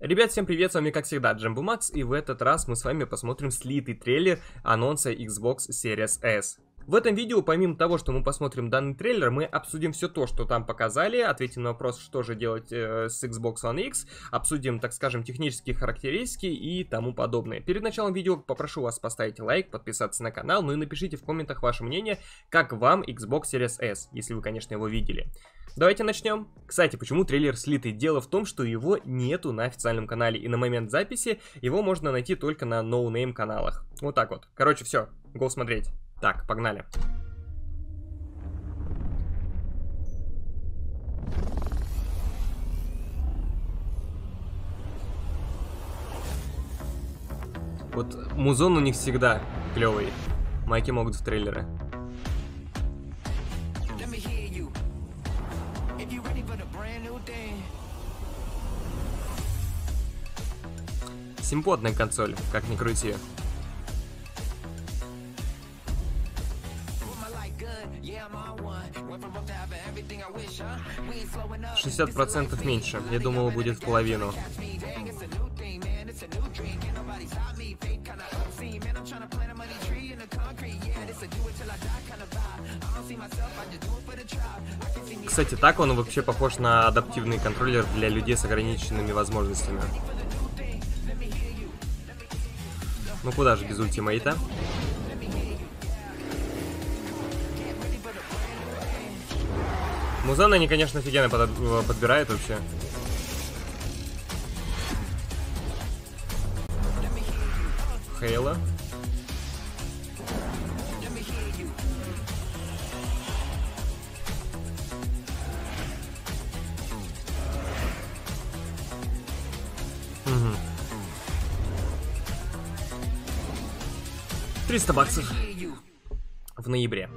Ребят, всем привет, с вами как всегда Джамбу Макс, и в этот раз мы с вами посмотрим слитый трейлер анонса Xbox Series S. В этом видео, помимо того, что мы посмотрим данный трейлер, мы обсудим все то, что там показали, ответим на вопрос, что же делать э, с Xbox One X, обсудим, так скажем, технические характеристики и тому подобное. Перед началом видео попрошу вас поставить лайк, подписаться на канал, ну и напишите в комментах ваше мнение, как вам Xbox Series S, если вы, конечно, его видели. Давайте начнем. Кстати, почему трейлер слитый? Дело в том, что его нету на официальном канале, и на момент записи его можно найти только на ноунейм каналах. Вот так вот. Короче, все, гол смотреть. Так, погнали. Вот музон у них всегда клевый. Майки могут в трейлеры. Симпотная консоль, как ни крути. 60% меньше. Я думал будет в половину. Кстати, так он вообще похож на адаптивный контроллер для людей с ограниченными возможностями. Ну куда же без ультимейта? Музан они, конечно, офигенно под... Э, подбирают вообще. Хейла. Угу. 300 баксов в ноябре.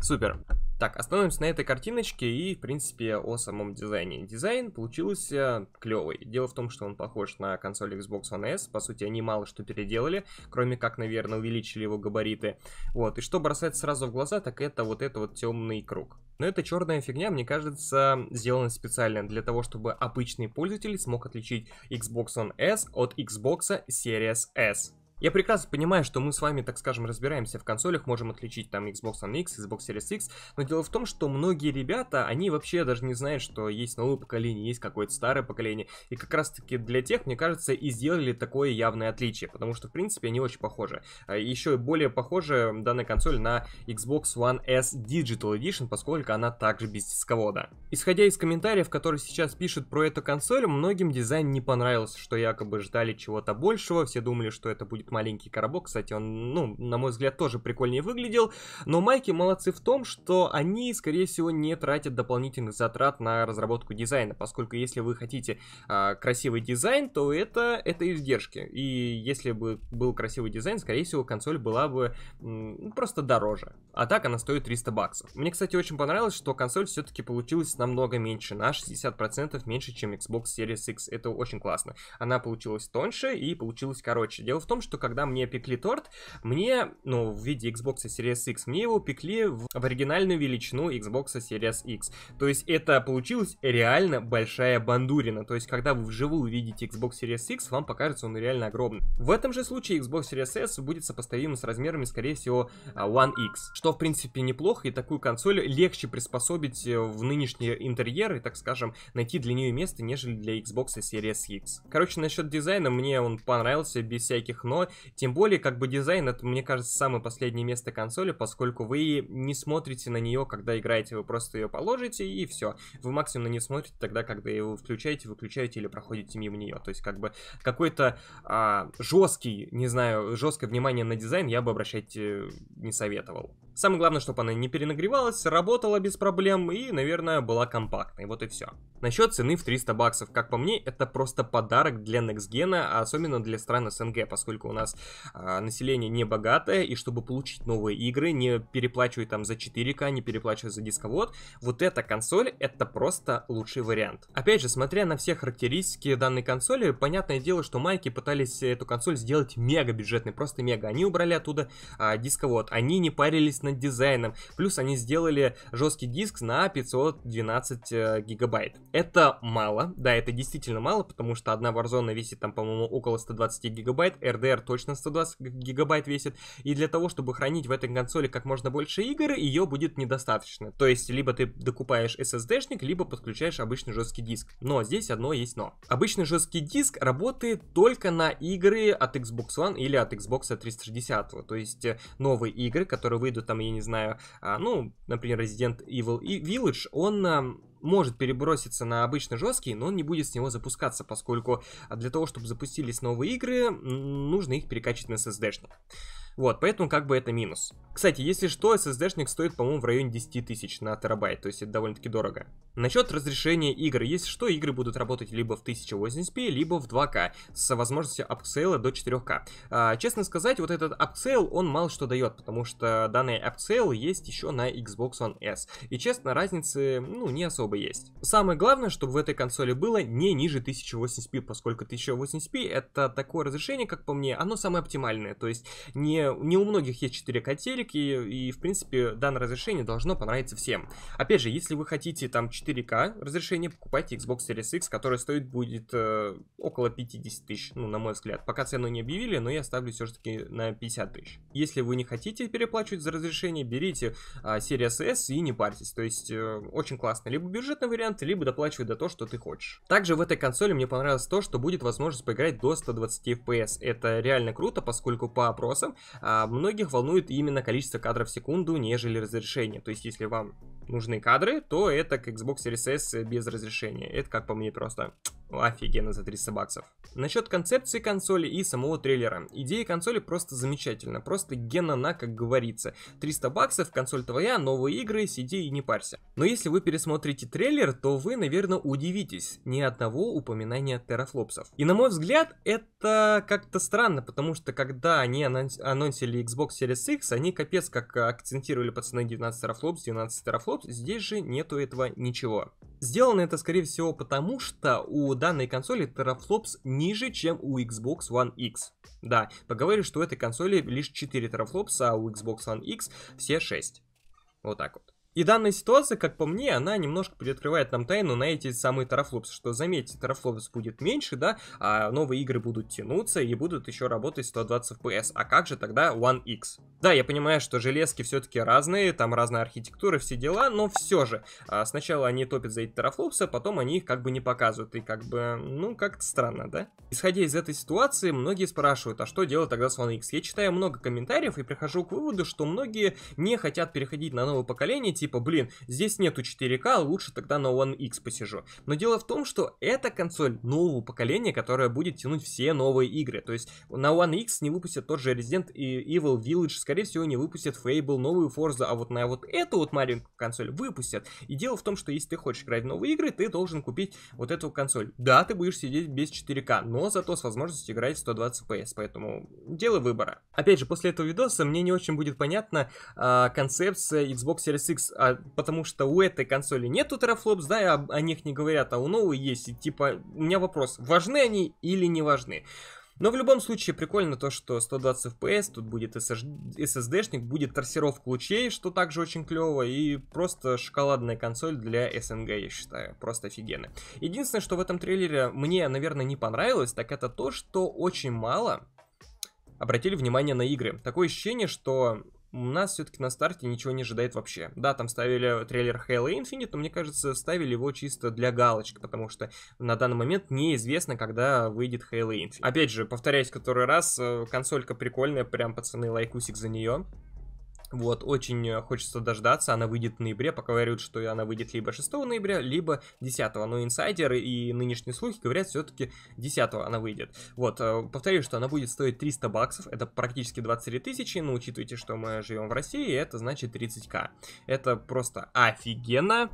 Супер. Так, остановимся на этой картиночке и, в принципе, о самом дизайне. Дизайн получился клевый. Дело в том, что он похож на консоль Xbox One S. По сути, они мало что переделали, кроме как, наверное, увеличили его габариты. Вот, и что бросается сразу в глаза, так это вот этот вот темный круг. Но эта черная фигня, мне кажется, сделана специально для того, чтобы обычный пользователь смог отличить Xbox One S от Xbox Series S. Я прекрасно понимаю, что мы с вами, так скажем, разбираемся в консолях, можем отличить там Xbox One X, Xbox Series X, но дело в том, что многие ребята, они вообще даже не знают, что есть новое поколение, есть какое-то старое поколение, и как раз-таки для тех, мне кажется, и сделали такое явное отличие, потому что, в принципе, они очень похожи. А Еще более похожа данная консоль на Xbox One S Digital Edition, поскольку она также без дисковода. Исходя из комментариев, которые сейчас пишут про эту консоль, многим дизайн не понравился, что якобы ждали чего-то большего, все думали, что это будет маленький коробок, кстати, он, ну, на мой взгляд, тоже прикольнее выглядел, но майки молодцы в том, что они, скорее всего, не тратят дополнительных затрат на разработку дизайна, поскольку если вы хотите а, красивый дизайн, то это, это издержки, и если бы был красивый дизайн, скорее всего, консоль была бы м, просто дороже. А так она стоит 300 баксов. Мне, кстати, очень понравилось, что консоль все-таки получилась намного меньше, на 60% меньше, чем Xbox Series X. Это очень классно. Она получилась тоньше и получилась короче. Дело в том, что когда мне пекли торт, мне, ну, в виде Xbox Series X, мне его пекли в, в оригинальную величину Xbox Series X. То есть это получилось реально большая бандурина. То есть когда вы вживую видите Xbox Series X, вам покажется он реально огромный. В этом же случае Xbox Series S будет сопоставим с размерами, скорее всего, а, One X. Что что, в принципе, неплохо, и такую консоль легче приспособить э, в нынешние интерьеры, так скажем, найти для нее место, нежели для Xbox Series X. Короче, насчет дизайна, мне он понравился без всяких но, тем более, как бы дизайн, это, мне кажется, самое последнее место консоли, поскольку вы не смотрите на нее, когда играете, вы просто ее положите и все. Вы максимум на нее смотрите тогда, когда его включаете, выключаете или проходите мимо нее. То есть, как бы, какой-то а, жесткий, не знаю, жесткое внимание на дизайн я бы обращать э, не советовал. Самое главное, чтобы она не перенагревалась, работала без проблем и, наверное, была компактной. Вот и все. Насчет цены в 300 баксов. Как по мне, это просто подарок для NextGen, а особенно для стран СНГ, поскольку у нас а, население не богатое, и чтобы получить новые игры, не переплачивая там за 4К, не переплачивая за дисковод, вот эта консоль это просто лучший вариант. Опять же, смотря на все характеристики данной консоли, понятное дело, что майки пытались эту консоль сделать мега бюджетной, просто мега. Они убрали оттуда а, дисковод, они не парились на над дизайном. Плюс они сделали жесткий диск на 512 э, гигабайт. Это мало, да, это действительно мало, потому что одна Warzone весит там, по-моему, около 120 гигабайт, RDR точно 120 гигабайт весит, и для того, чтобы хранить в этой консоли как можно больше игр, ее будет недостаточно. То есть, либо ты докупаешь SSD-шник, либо подключаешь обычный жесткий диск. Но здесь одно есть но. Обычный жесткий диск работает только на игры от Xbox One или от Xbox 360. То есть, э, новые игры, которые выйдут там, я не знаю, а, ну, например, Resident Evil и Village, он может переброситься на обычный жесткий, но он не будет с него запускаться, поскольку а, для того, чтобы запустились новые игры, нужно их перекачать на SSD-шник. Вот, поэтому как бы это минус. Кстати, если что, SSD-шник стоит, по-моему, в районе 10 тысяч на терабайт, то есть это довольно-таки дорого. Насчет разрешения игр. Если что, игры будут работать либо в 1080p, либо в 2К, с возможностью апсейла до 4К. А, честно сказать, вот этот апсейл, он мало что дает, потому что данный апсейл есть еще на Xbox One S. И честно, разницы, ну, не особо есть. Самое главное, чтобы в этой консоли было не ниже 1080p, поскольку 1080p это такое разрешение, как по мне, оно самое оптимальное, то есть не не у многих есть 4 катерики, и, в принципе, данное разрешение должно понравиться всем. Опять же, если вы хотите там 4К разрешение, покупайте Xbox Series X, который стоит будет э, около 50 тысяч, ну, на мой взгляд. Пока цену не объявили, но я ставлю все-таки на 50 тысяч. Если вы не хотите переплачивать за разрешение, берите э, Series S и не парьтесь. То есть, э, очень классно. Либо бюджетный вариант, либо доплачивай до того, что ты хочешь. Также в этой консоли мне понравилось то, что будет возможность поиграть до 120 FPS. Это реально круто, поскольку по опросам а, многих волнует именно количество кадров в секунду, нежели разрешение. То есть, если вам нужны кадры, то это к Xbox Series S без разрешения. Это, как по мне, просто офигенно за 300 баксов. Насчет концепции консоли и самого трейлера. Идея консоли просто замечательна, просто гена на как говорится. 300 баксов, консоль твоя, новые игры, сиди и не парься. Но если вы пересмотрите трейлер, то вы, наверное, удивитесь. Ни одного упоминания терафлопсов. И на мой взгляд, это как-то странно, потому что когда они анонсили Xbox Series X, они капец как акцентировали пацаны 19 терафлопс, 12 терафлопс, слот, здесь же нету этого ничего. Сделано это, скорее всего, потому что у данной консоли терафлопс ниже, чем у Xbox One X. Да, поговорили, что у этой консоли лишь 4 терафлопса, а у Xbox One X все 6. Вот так вот. И данная ситуация, как по мне, она немножко приоткрывает нам тайну на эти самые тарафлопсы, что, заметьте, тарафлопс будет меньше, да, а новые игры будут тянуться и будут еще работать 120 FPS, а как же тогда One X? Да, я понимаю, что железки все-таки разные, там разная архитектура, все дела, но все же, а, сначала они топят за эти тарафлопсы, а потом они их как бы не показывают, и как бы, ну, как-то странно, да? Исходя из этой ситуации, многие спрашивают, а что делать тогда с One X? Я читаю много комментариев и прихожу к выводу, что многие не хотят переходить на новое поколение, типа, блин, здесь нету 4К, лучше тогда на One X посижу. Но дело в том, что эта консоль нового поколения, которая будет тянуть все новые игры. То есть на One X не выпустят тот же Resident Evil Village, скорее всего, не выпустят Fable, новую Forza, а вот на вот эту вот маленькую консоль выпустят. И дело в том, что если ты хочешь играть в новые игры, ты должен купить вот эту консоль. Да, ты будешь сидеть без 4К, но зато с возможностью играть в 120 FPS, поэтому дело выбора. Опять же, после этого видоса мне не очень будет понятна э, концепция Xbox Series X а, потому что у этой консоли нету терафлопс, да, и о, о них не говорят, а у новой есть. И типа, у меня вопрос, важны они или не важны? Но в любом случае прикольно то, что 120 FPS, тут будет SSD-шник, будет торсировка лучей, что также очень клево, и просто шоколадная консоль для СНГ, я считаю, просто офигенно. Единственное, что в этом трейлере мне, наверное, не понравилось, так это то, что очень мало обратили внимание на игры. Такое ощущение, что у нас все-таки на старте ничего не ожидает вообще. Да, там ставили трейлер Halo Infinite, но мне кажется, ставили его чисто для галочки, потому что на данный момент неизвестно, когда выйдет Halo Infinite. Опять же, повторяюсь который раз, э, консолька прикольная, прям, пацаны, лайкусик за нее. Вот, очень э, хочется дождаться, она выйдет в ноябре, пока говорят, что она выйдет либо 6 ноября, либо 10, но инсайдеры и нынешние слухи говорят, все-таки 10 она выйдет. Вот, э, повторю, что она будет стоить 300 баксов, это практически 23 тысячи, но учитывайте, что мы живем в России, это значит 30к. Это просто офигенно.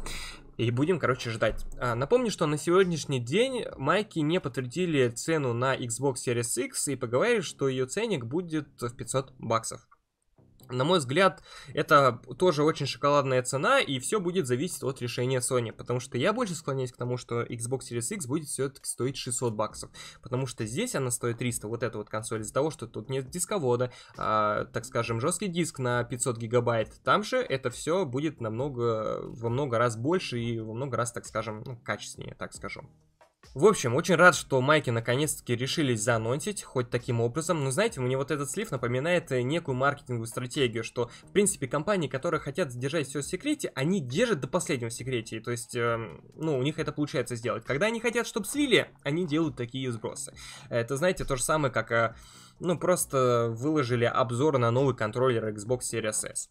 И будем, короче, ждать. А, напомню, что на сегодняшний день майки не подтвердили цену на Xbox Series X и поговорили, что ее ценник будет в 500 баксов. На мой взгляд, это тоже очень шоколадная цена, и все будет зависеть от решения Sony, потому что я больше склоняюсь к тому, что Xbox Series X будет все-таки стоить 600 баксов, потому что здесь она стоит 300, вот эта вот консоль, из-за того, что тут нет дисковода, а, так скажем, жесткий диск на 500 гигабайт, там же это все будет намного, во много раз больше и во много раз, так скажем, ну, качественнее, так скажем. В общем, очень рад, что Майки наконец-таки решились заанонсить, хоть таким образом. Но знаете, мне вот этот слив напоминает э, некую маркетинговую стратегию, что, в принципе, компании, которые хотят задержать все в секрете, они держат до последнего в секрете. То есть, э, ну, у них это получается сделать. Когда они хотят, чтобы слили, они делают такие сбросы. Это, знаете, то же самое, как, э, ну, просто выложили обзор на новый контроллер Xbox Series S.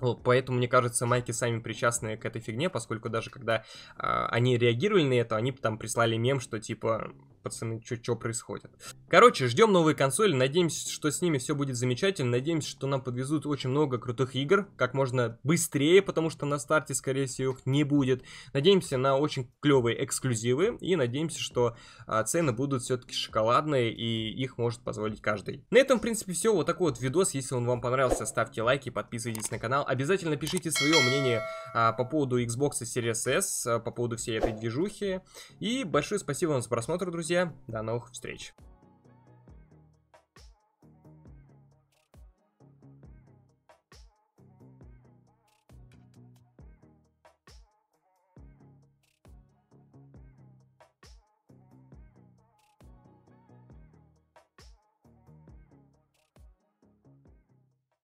Вот, поэтому, мне кажется, майки сами причастны к этой фигне, поскольку даже когда э, они реагировали на это, они там прислали мем, что типа пацаны, что происходит. Короче, ждем новые консоли, надеемся, что с ними все будет замечательно, надеемся, что нам подвезут очень много крутых игр, как можно быстрее, потому что на старте, скорее всего, их не будет. Надеемся на очень клевые эксклюзивы и надеемся, что а, цены будут все-таки шоколадные и их может позволить каждый. На этом, в принципе, все. Вот такой вот видос. Если он вам понравился, ставьте лайки, подписывайтесь на канал. Обязательно пишите свое мнение а, по поводу Xbox Series S, а, по поводу всей этой движухи. И большое спасибо вам за просмотр, друзья друзья. До новых встреч.